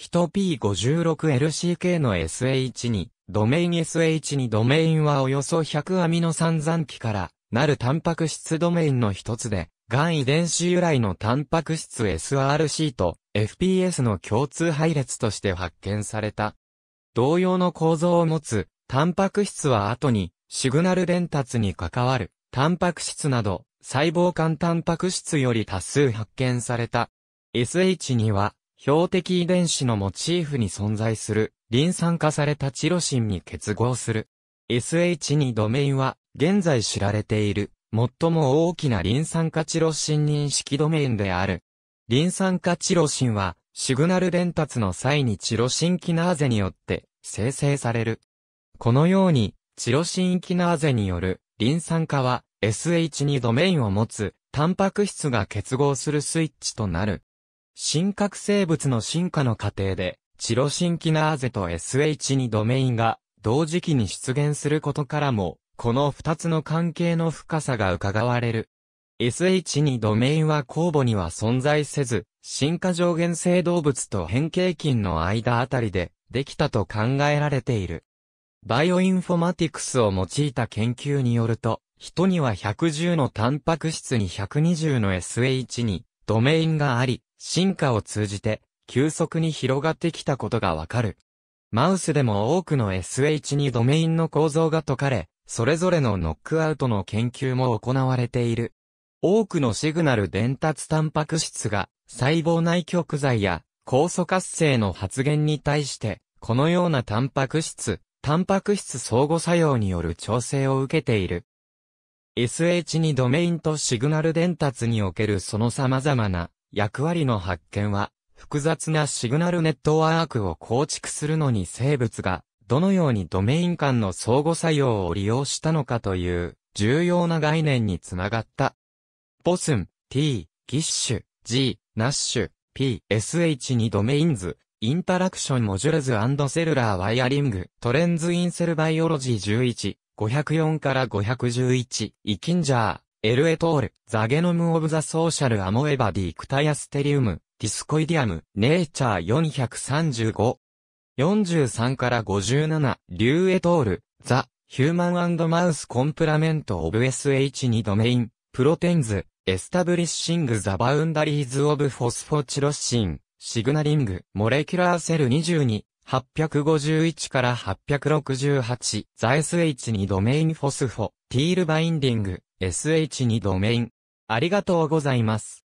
人 P56LCK の SH に、ドメイン SH にドメインはおよそ100アミノ酸残機からなるタンパク質ドメインの一つで、がん遺伝子由来のタンパク質 SRC と FPS の共通配列として発見された。同様の構造を持つ、タンパク質は後に、シグナル伝達に関わる、タンパク質など、細胞間タンパク質より多数発見された。SH には、標的遺伝子のモチーフに存在する、リン酸化されたチロシンに結合する。SH2 ドメインは、現在知られている、最も大きなリン酸化チロシン認識ドメインである。リン酸化チロシンは、シグナル伝達の際にチロシンキナーゼによって生成される。このように、チロシンキナーゼによるリン酸化は SH2 ドメインを持つタンパク質が結合するスイッチとなる。真核生物の進化の過程で、チロシンキナーゼと SH2 ドメインが同時期に出現することからも、この二つの関係の深さが伺われる。SH2 ドメインは酵母には存在せず、進化上限性動物と変形菌の間あたりでできたと考えられている。バイオインフォマティクスを用いた研究によると、人には110のタンパク質に120の SH2 ドメインがあり、進化を通じて、急速に広がってきたことがわかる。マウスでも多くの SH2 ドメインの構造が解かれ、それぞれのノックアウトの研究も行われている。多くのシグナル伝達タンパク質が細胞内極剤や酵素活性の発現に対して、このようなタンパク質、タンパク質相互作用による調整を受けている。SH2 ドメインとシグナル伝達におけるその様々な役割の発見は、複雑なシグナルネットワークを構築するのに生物が、どのようにドメイン間の相互作用を利用したのかという、重要な概念につながった。ボスン、t、ギッシュ、g、ナッシュ、p、sh にドメインズ、インタラクションモジュルズセルラーワイヤリング、トレンズインセルバイオロジー11、504から511、イキンジャー、エルエトール、ザゲノムオブザソーシャルアモエバディクタヤステリウム、ディスコイディアム、ネイチャー435。43から57、リューエトール、ザ、ヒューマンマウスコンプラメントオブ SH2 ドメイン、プロテンズ、エスタブリッシングザバウンダリーズオブフォスフォチロシン、シグナリング、モレキュラーセル22、851から868、ザ SH2 ドメインフォスフォ、ティールバインディング、sh2 ドメイン。ありがとうございます。